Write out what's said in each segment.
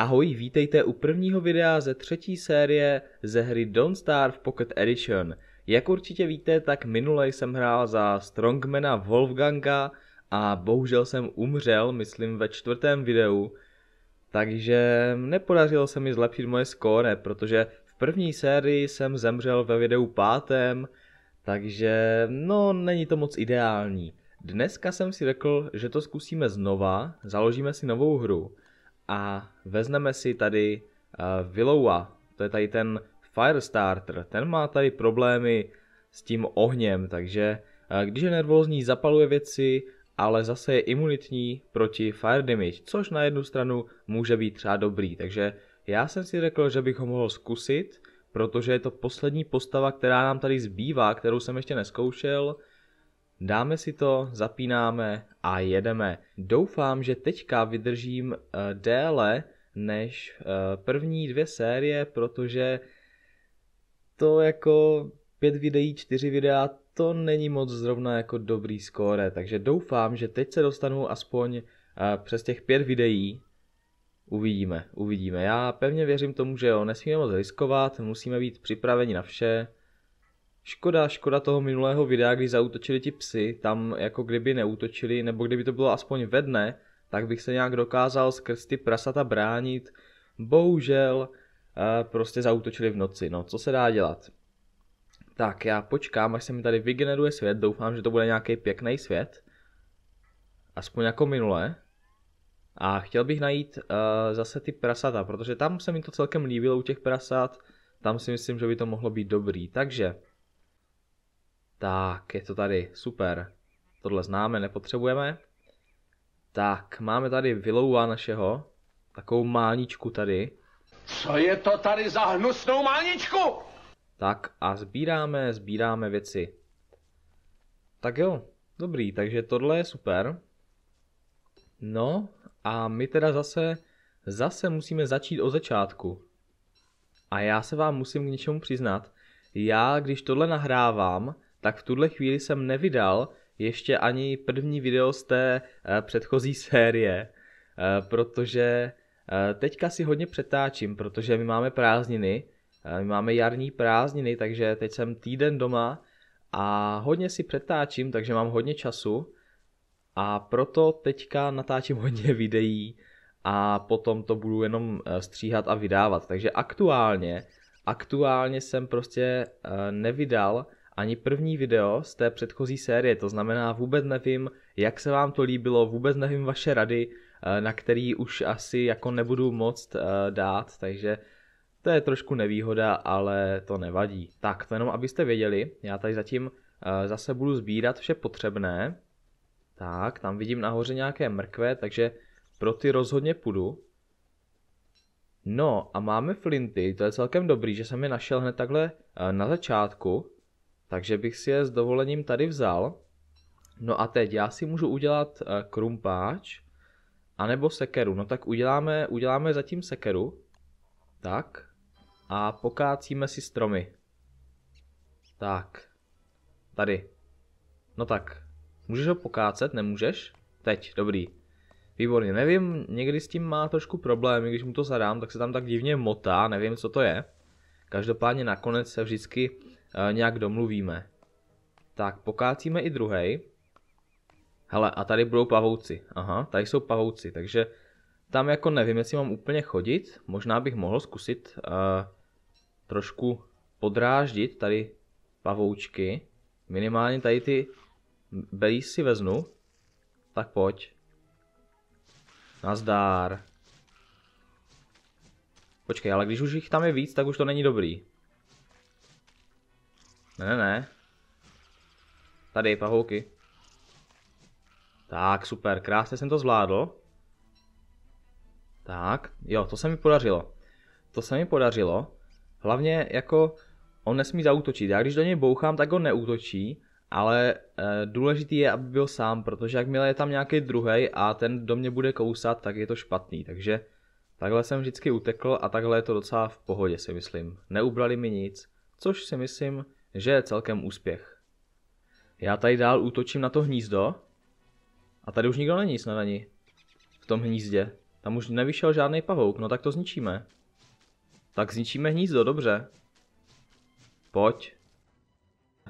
Ahoj, vítejte u prvního videa ze třetí série ze hry Don't v Pocket Edition. Jak určitě víte, tak minule jsem hrál za Strongmana Wolfganga a bohužel jsem umřel, myslím ve čtvrtém videu, takže nepodařilo se mi zlepšit moje skóre, protože v první sérii jsem zemřel ve videu pátém, takže no není to moc ideální. Dneska jsem si řekl, že to zkusíme znova, založíme si novou hru a vezmeme si tady uh, eh, Willowa, to je tady ten Firestarter, ten má tady problémy s tím ohněm, takže uh, když je nervózní, zapaluje věci, ale zase je imunitní proti fire damage, což na jednu stranu může být třeba dobrý, takže já jsem si řekl, že bych ho mohl zkusit, protože je to poslední postava, která nám tady zbývá, kterou jsem ještě neskoušel, Dáme si to, zapínáme a jedeme. Doufám, že teďka vydržím eh, déle než eh, první dvě série, protože to jako pět videí, čtyři videa, to není moc zrovna jako dobrý skóre, takže doufám, že teď se dostanu aspoň eh, přes těch pět videí, Uvidíme, uvidíme. Já pevně věřím tomu, že jo, nesmíme moc riskovat, musíme být připraveni na vše. Škoda, škoda toho minulého videa, kdy zautočili ti psy, tam jako kdyby neútočili, nebo kdyby to bylo aspoň ve dne, tak bych se nějak dokázal skrz ty prasata bránit. Bohužel, eh, prostě zautočili v noci, no co se dá dělat. Tak já počkám, až se mi tady vygeneruje svět, doufám, že to bude nějaký pěkný svět. Aspoň jako minule. A chtěl bych najít uh, zase ty prasata, protože tam se mi to celkem líbilo u těch prasat. Tam si myslím, že by to mohlo být dobrý. Takže tak, je to tady, super. Tohle známe, nepotřebujeme. Tak, máme tady vylouva našeho, takovou máničku tady. Co je to tady za hnusnou máničku? Tak a sbíráme, sbíráme věci. Tak jo, dobrý, takže tohle je super. No a my teda zase, zase musíme začít od začátku. A já se vám musím k něčemu přiznat. Já, když tohle nahrávám, tak v tuhle chvíli jsem nevydal ještě ani první video z té eh, předchozí série, eh, protože eh, teďka si hodně přetáčím, protože my máme prázdniny, my máme jarní prázdniny, takže teď jsem týden doma a hodně si přetáčím, takže mám hodně času a proto teďka natáčím hodně videí a potom to budu jenom stříhat a vydávat. Takže aktuálně, aktuálně jsem prostě nevydal ani první video z té předchozí série, to znamená vůbec nevím, jak se vám to líbilo, vůbec nevím vaše rady, eh, na který už asi jako nebudu moc eh, dát, takže to je trošku nevýhoda, ale to nevadí. Tak, to jenom abyste věděli, já tady zatím eh, zase budu sbírat vše potřebné. Tak, tam vidím nahoře nějaké mrkve, takže pro ty rozhodně půjdu. No a máme flinty, to je celkem dobrý, že jsem je našel hned takhle na začátku. Takže bych si je s dovolením tady vzal. No a teď já si můžu udělat eh, krumpáč, anebo sekeru. No tak uděláme, uděláme zatím sekeru. Tak. A pokácíme si stromy. Tak. Tady. No tak. Můžeš ho pokácet? Nemůžeš? Teď, dobrý. Výborně, nevím, někdy s tím má trošku problémy, když mu to zadám, tak se tam tak divně motá, nevím, co to je. Každopádně nakonec se vždycky Eh, nějak domluvíme. Tak, pokácíme i druhý. Hele, a tady budou pavouci. Aha, tady jsou pavouci, takže tam jako nevím, jestli mám úplně chodit. Možná bych mohl zkusit uh, trošku podráždit tady pavoučky. Minimálně tady ty belí si veznu. Tak pojď. Nazdár. Počkej, ale když už jich tam je víc, tak už to není dobrý. Ne, ne, ne. Tady, pahouky. Tak, super, krásně jsem to zvládl. Tak, jo, to se mi podařilo. To se mi podařilo. Hlavně jako on nesmí zautočit. Já když do něj bouchám, tak on neútočí, ale e, důležitý je, aby byl sám, protože jakmile je tam nějaký druhý a ten do mě bude kousat, tak je to špatný. Takže takhle jsem vždycky utekl a takhle je to docela v pohodě, si myslím. Neubrali mi nic, což si myslím, že je celkem úspěch. Já tady dál útočím na to hnízdo. A tady už nikdo není snad ani V tom hnízdě. Tam už nevyšel žádný pavouk, no tak to zničíme. Tak zničíme hnízdo, dobře. Pojď.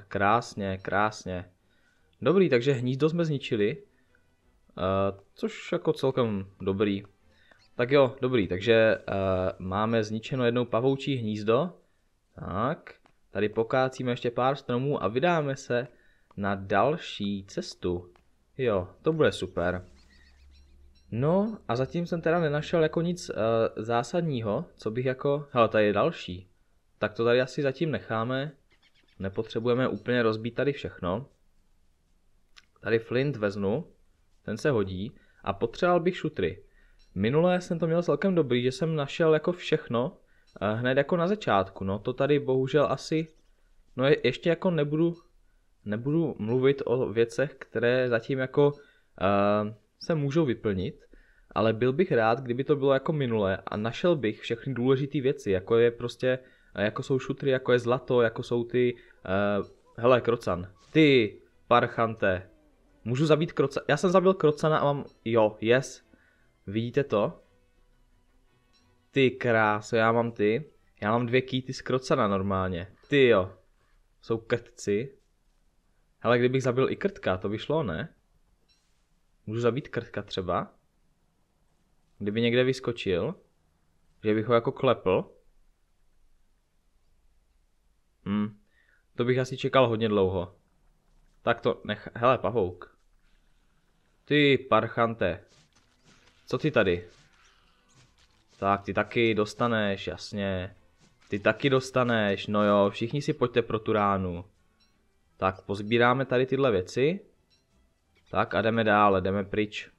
Krásně, krásně. Dobrý, takže hnízdo jsme zničili. Uh, což jako celkem dobrý. Tak jo, dobrý, takže uh, máme zničeno jednou pavoučí hnízdo. Tak. Tady pokácíme ještě pár stromů a vydáme se na další cestu. Jo, to bude super. No a zatím jsem teda nenašel jako nic uh, zásadního, co bych jako... Hele, tady je další. Tak to tady asi zatím necháme. Nepotřebujeme úplně rozbít tady všechno. Tady Flint veznu, ten se hodí. A potřeboval bych šutry. Minulé jsem to měl celkem dobrý, že jsem našel jako všechno, hned jako na začátku. No to tady bohužel asi, no je, ještě jako nebudu, nebudu mluvit o věcech, které zatím jako uh, se můžou vyplnit, ale byl bych rád, kdyby to bylo jako minule a našel bych všechny důležité věci, jako je prostě, eh, jako jsou šutry, jako je zlato, jako jsou ty, uh, hele, krocan, ty, parchante, můžu zabít krocana, já jsem zabil krocana a mám, jo, yes, vidíte to? Ty kráso, já mám ty. Já mám dvě kýty z krocana normálně. Ty jo. Jsou krtci. Ale kdybych zabil i krtka, to by šlo, ne? Můžu zabít krtka třeba? Kdyby někde vyskočil, že bych ho jako klepl. Hm, to bych asi čekal hodně dlouho. Tak to nech... Hele, pavouk. Ty, parchante. Co ty tady? Tak, ty taky dostaneš, jasně. Ty taky dostaneš, no jo, všichni si pojďte pro tu ránu. Tak, pozbíráme tady tyhle věci. Tak a jdeme dál, jdeme pryč.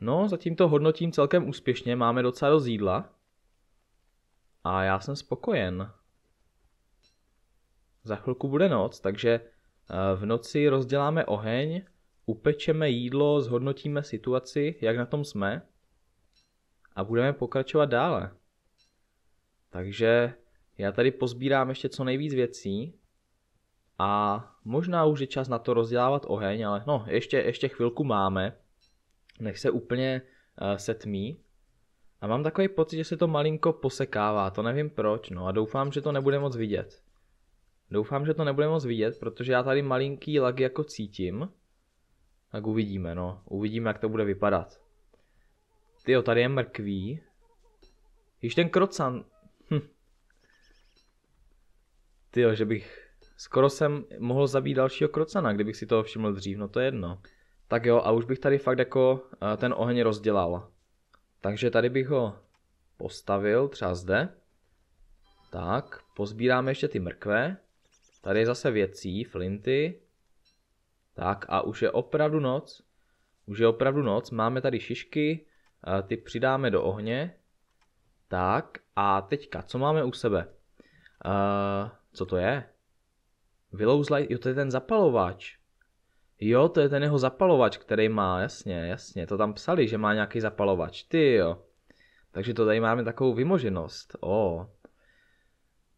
No, zatím to hodnotím celkem úspěšně, máme docela dost jídla. A já jsem spokojen. Za chvilku bude noc, takže eh, v noci rozděláme oheň, upečeme jídlo, zhodnotíme situaci, jak na tom jsme a budeme pokračovat dále. Takže já tady pozbírám ještě co nejvíc věcí a možná už je čas na to rozdělávat oheň, ale no, ještě, ještě chvilku máme, nech se úplně uh, eh, setmí. A mám takový pocit, že se to malinko posekává, to nevím proč, no a doufám, že to nebude moc vidět. Doufám, že to nebude moc vidět, protože já tady malinký lag jako cítím. Tak uvidíme, no. Uvidíme, jak to bude vypadat jo, tady je mrkví. Již ten krocan... Hm. jo, že bych... Skoro jsem mohl zabít dalšího krocana, kdybych si toho všiml dřív, no to je jedno. Tak jo, a už bych tady fakt jako eh, ten oheň rozdělal. Takže tady bych ho postavil, třeba zde. Tak, pozbíráme ještě ty mrkve. Tady je zase věcí, flinty. Tak a už je opravdu noc. Už je opravdu noc, máme tady šišky ty přidáme do ohně. Tak a teďka, co máme u sebe? Uh, co to je? Vylouzlaj, jo to je ten zapalovač. Jo, to je ten jeho zapalovač, který má, jasně, jasně, to tam psali, že má nějaký zapalovač, ty jo. Takže to tady máme takovou vymoženost, o. Oh.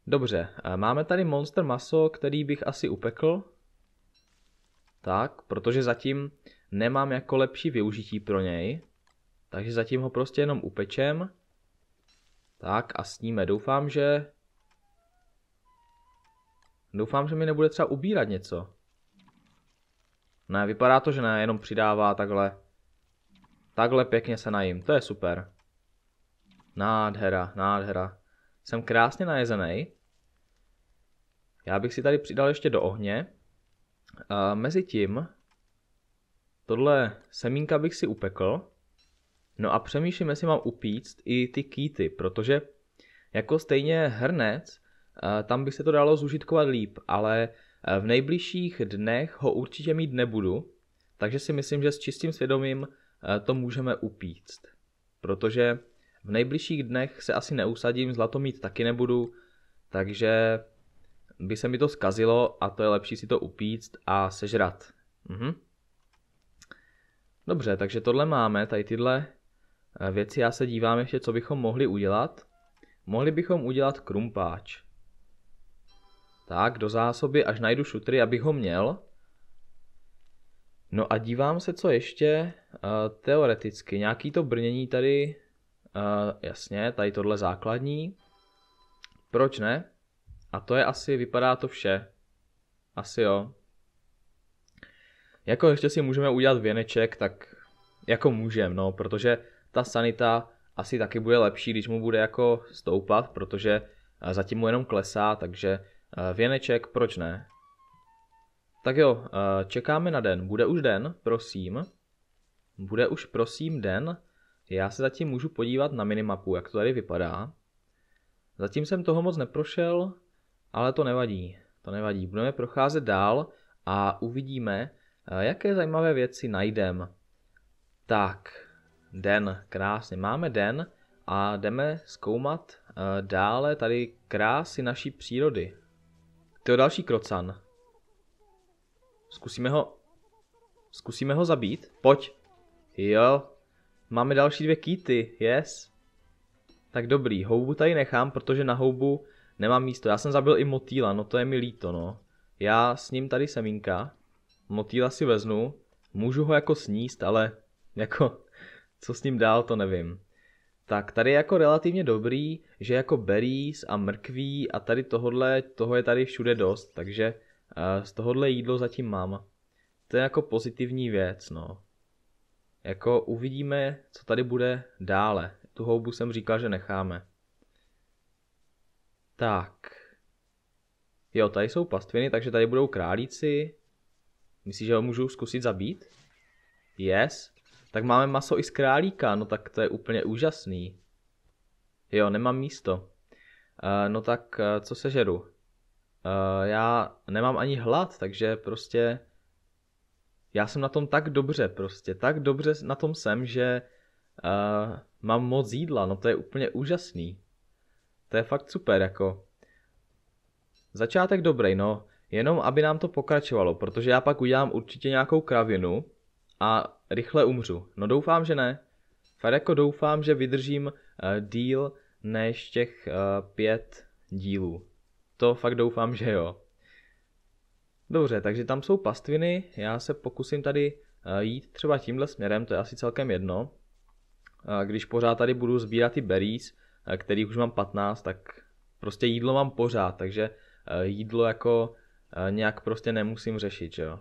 Dobře, máme tady monster maso, který bych asi upekl. Tak, protože zatím nemám jako lepší využití pro něj. Takže zatím ho prostě jenom upečem. Tak a sníme. Doufám, že... Doufám, že mi nebude třeba ubírat něco. Ne, vypadá to, že ne, jenom přidává takhle. Takhle pěkně se najím, to je super. Nádhera, nádhera. Jsem krásně najezený. Já bych si tady přidal ještě do ohně. A eh, mezi tím, tohle semínka bych si upekl. No a přemýšlím, jestli mám upíct i ty kýty, protože jako stejně hrnec, eh, tam by se to dalo zužitkovat líp, ale eh, v nejbližších dnech ho určitě mít nebudu, takže si myslím, že s čistým svědomím eh, to můžeme upíct. Protože v nejbližších dnech se asi neusadím, zlato mít taky nebudu, takže by se mi to skazilo a to je lepší si to upíct a sežrat. Mhm. Dobře, takže tohle máme, tady tyhle Eh, věci. Já se dívám ještě, co bychom mohli udělat. Mohli bychom udělat krumpáč. Tak, do zásoby, až najdu šutry, abych ho měl. No a dívám se, co ještě uh, teoreticky. Nějaký to brnění tady, uh, jasně, tady tohle základní. Proč ne? A to je asi, vypadá to vše. Asi jo. Jako ještě si můžeme udělat věneček, tak jako můžem, no, protože ta sanita asi taky bude lepší, když mu bude jako stoupat, protože eh, zatím mu jenom klesá, takže eh, věneček proč ne. Tak jo, eh, čekáme na den. Bude už den, prosím. Bude už prosím den. Já se zatím můžu podívat na minimapu, jak to tady vypadá. Zatím jsem toho moc neprošel, ale to nevadí. To nevadí. Budeme procházet dál a uvidíme, jaké zajímavé věci najdeme. Tak, den, krásně. Máme den a jdeme zkoumat uh, dále tady krásy naší přírody. To je další krocan. Zkusíme ho... Zkusíme ho zabít. Pojď. Jo. Máme další dvě kýty. Yes. Tak dobrý. Houbu tady nechám, protože na houbu nemám místo. Já jsem zabil i motýla. No to je mi líto, no. Já s ním tady semínka. Motýla si veznu. Můžu ho jako sníst, ale jako co s ním dál, to nevím. Tak tady je jako relativně dobrý, že jako berries a mrkví a tady tohodle, toho je tady všude dost, takže eh, z tohohle jídlo zatím mám. To je jako pozitivní věc, no. Jako uvidíme, co tady bude dále. Tu houbu jsem říkal, že necháme. Tak. Jo, tady jsou pastviny, takže tady budou králíci. Myslíš, že ho můžu zkusit zabít? Yes. Tak máme maso i z králíka, no tak to je úplně úžasný. Jo, nemám místo. Uh, no tak uh, co sežeru? Uh, já nemám ani hlad, takže prostě já jsem na tom tak dobře prostě, tak dobře na tom jsem, že uh, mám moc jídla, no to je úplně úžasný. To je fakt super, jako. Začátek dobrý, no, jenom aby nám to pokračovalo, protože já pak udělám určitě nějakou kravinu, a rychle umřu. No doufám, že ne. Fakt jako doufám, že vydržím uh, díl než těch uh, pět dílů. To fakt doufám, že jo. Dobře, takže tam jsou pastviny, já se pokusím tady uh, jít třeba tímhle směrem, to je asi celkem jedno. Uh, když pořád tady budu sbírat ty berries, uh, kterých už mám 15, tak prostě jídlo mám pořád, takže jídlo jako nějak prostě nemusím řešit, že jo.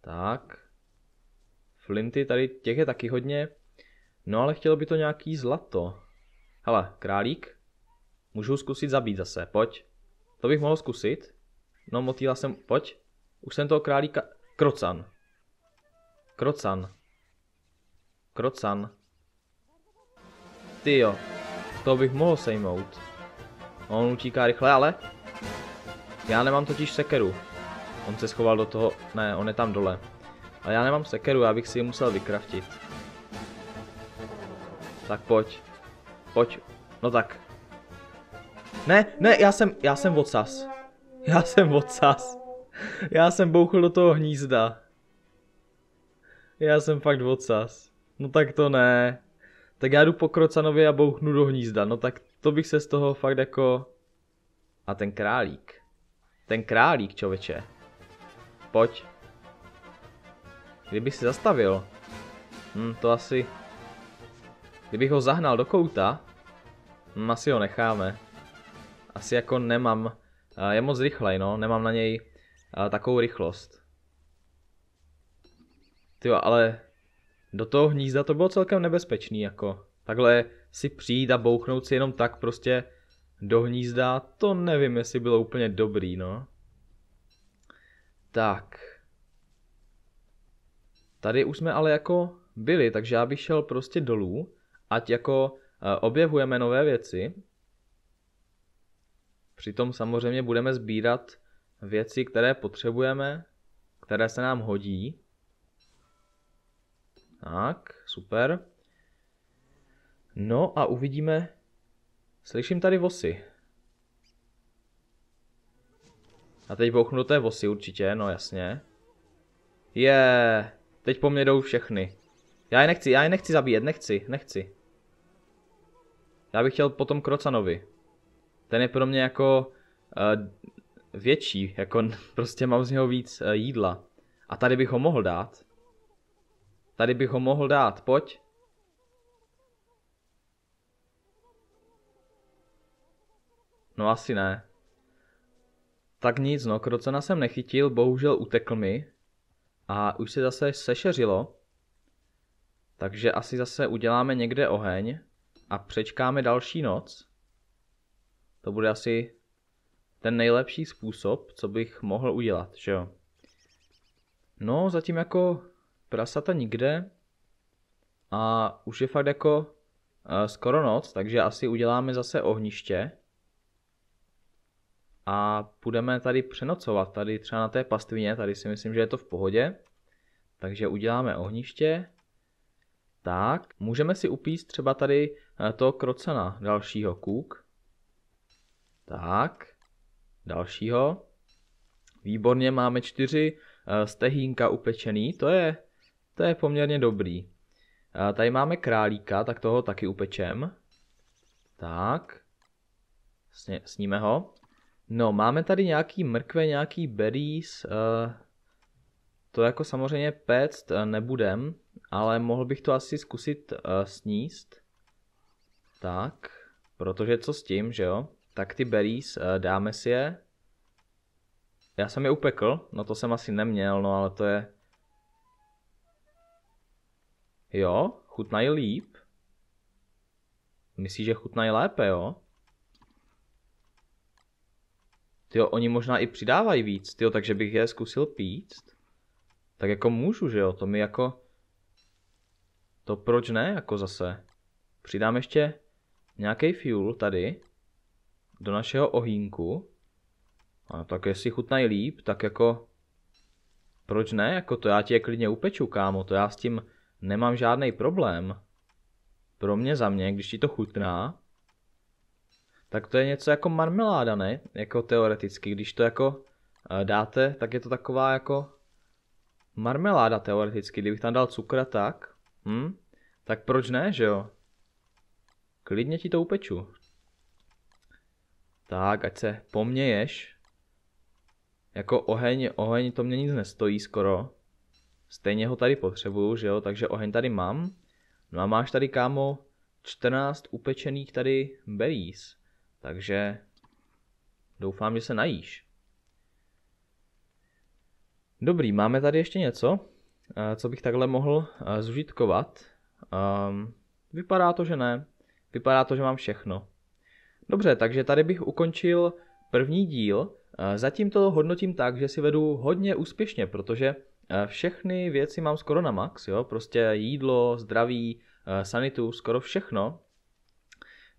Tak, Flinty, tady těch je taky hodně. No ale chtělo by to nějaký zlato. Hele, králík, můžu zkusit zabít zase, pojď. To bych mohl zkusit. No motýla jsem, pojď. Už jsem toho králíka... Krocan. Krocan. Krocan. Ty jo, to bych mohl sejmout. On utíká rychle, ale... Já nemám totiž sekeru. On se schoval do toho... Ne, on je tam dole. Ale já nemám sekeru, já bych si ji musel vykraftit. Tak pojď. Pojď. No tak. Ne, ne, já jsem, já jsem vocas. Já jsem vocas. Já jsem bouchl do toho hnízda. Já jsem fakt vocas. No tak to ne. Tak já jdu po Krocanovi a bouchnu do hnízda. No tak to bych se z toho fakt jako... A ten králík. Ten králík, čověče. Pojď. Kdyby si zastavil. Hm, to asi... Kdybych ho zahnal do kouta, hm, asi ho necháme. Asi jako nemám... Eh, je moc rychlej, no. Nemám na něj eh, takovou rychlost. Ty ale do toho hnízda to bylo celkem nebezpečný, jako. Takhle si přijít a bouchnout si jenom tak prostě do hnízda, to nevím, jestli bylo úplně dobrý, no. Tak. Tady už jsme ale jako byli, takže já bych šel prostě dolů, ať jako eh, objevujeme nové věci. Přitom samozřejmě budeme sbírat věci, které potřebujeme, které se nám hodí. Tak, super. No a uvidíme. Slyším tady vosy. A teď bouchnu do té vosy určitě, no jasně. Je. Yeah. Teď po mně jdou všechny. Já je nechci, já je nechci zabíjet, nechci, nechci. Já bych chtěl potom Krocanovi. Ten je pro mě jako uh, větší, jako prostě mám z něho víc uh, jídla. A tady bych ho mohl dát. Tady bych ho mohl dát, pojď. No asi ne. Tak nic, no, Krocana jsem nechytil, bohužel utekl mi a už se zase sešeřilo, takže asi zase uděláme někde oheň a přečkáme další noc. To bude asi ten nejlepší způsob, co bych mohl udělat, že jo? No, zatím jako prasata nikde a už je fakt jako eh, skoro noc, takže asi uděláme zase ohniště a půjdeme tady přenocovat, tady třeba na té pastvině, tady si myslím, že je to v pohodě. Takže uděláme ohniště. Tak, můžeme si upíst třeba tady eh, toho krocena dalšího kůk. Tak, dalšího. Výborně, máme čtyři eh, stehínka upečený, to je, to je poměrně dobrý. Tady máme králíka, tak toho taky upečem. Tak, sníme ho. No, máme tady nějaký mrkve, nějaký berries. Eh, to jako samozřejmě péct eh, nebudem, ale mohl bych to asi zkusit eh, sníst. Tak, protože co s tím, že jo? Tak ty berries, dáme si je. Já jsem je upekl, no to jsem asi neměl, no ale to je... Jo, chutnají líp. Myslíš, že chutnají lépe, jo? Tyjo, oni možná i přidávají víc, tyjo, takže bych je zkusil píct. Tak jako můžu, že jo, to mi jako... To proč ne, jako zase. Přidám ještě nějaký fuel tady. Do našeho ohýnku. A tak jestli chutnají líp, tak jako... Proč ne, jako to já ti je klidně upeču, kámo, to já s tím nemám žádný problém. Pro mě, za mě, když ti to chutná, tak to je něco jako marmeláda, ne? Jako teoreticky, když to jako eh, dáte, tak je to taková jako marmeláda teoreticky, kdybych tam dal cukr a tak, hm? Tak proč ne, že jo? Klidně ti to upeču. Tak, ať se poměješ. Jako oheň, oheň to mě nic nestojí skoro. Stejně ho tady potřebuju, že jo, takže oheň tady mám. No a máš tady, kámo, 14 upečených tady berries. Takže doufám, že se najíš. Dobrý, máme tady ještě něco, eh, co bych takhle mohl eh, zužitkovat. Um, vypadá to, že ne. Vypadá to, že mám všechno. Dobře, takže tady bych ukončil první díl. Eh, zatím to hodnotím tak, že si vedu hodně úspěšně, protože všechny věci mám skoro na max, jo? prostě jídlo, zdraví, sanitu, skoro všechno.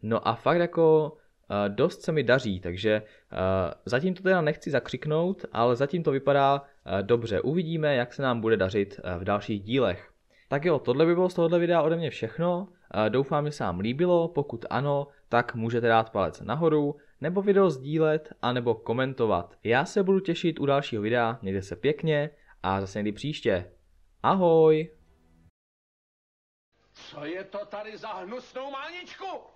No a fakt jako Eh, dost se mi daří, takže eh, zatím to teda nechci zakřiknout, ale zatím to vypadá eh, dobře. Uvidíme, jak se nám bude dařit v dalších dílech. Tak jo, tohle by bylo z tohohle videa ode mě všechno. Doufám, že se vám líbilo, pokud ano, tak můžete dát palec nahoru, nebo video sdílet, anebo komentovat. Já se budu těšit u dalšího videa, mějte se pěkně a zase někdy příště. Ahoj! Co je to tady za hnusnou máničku?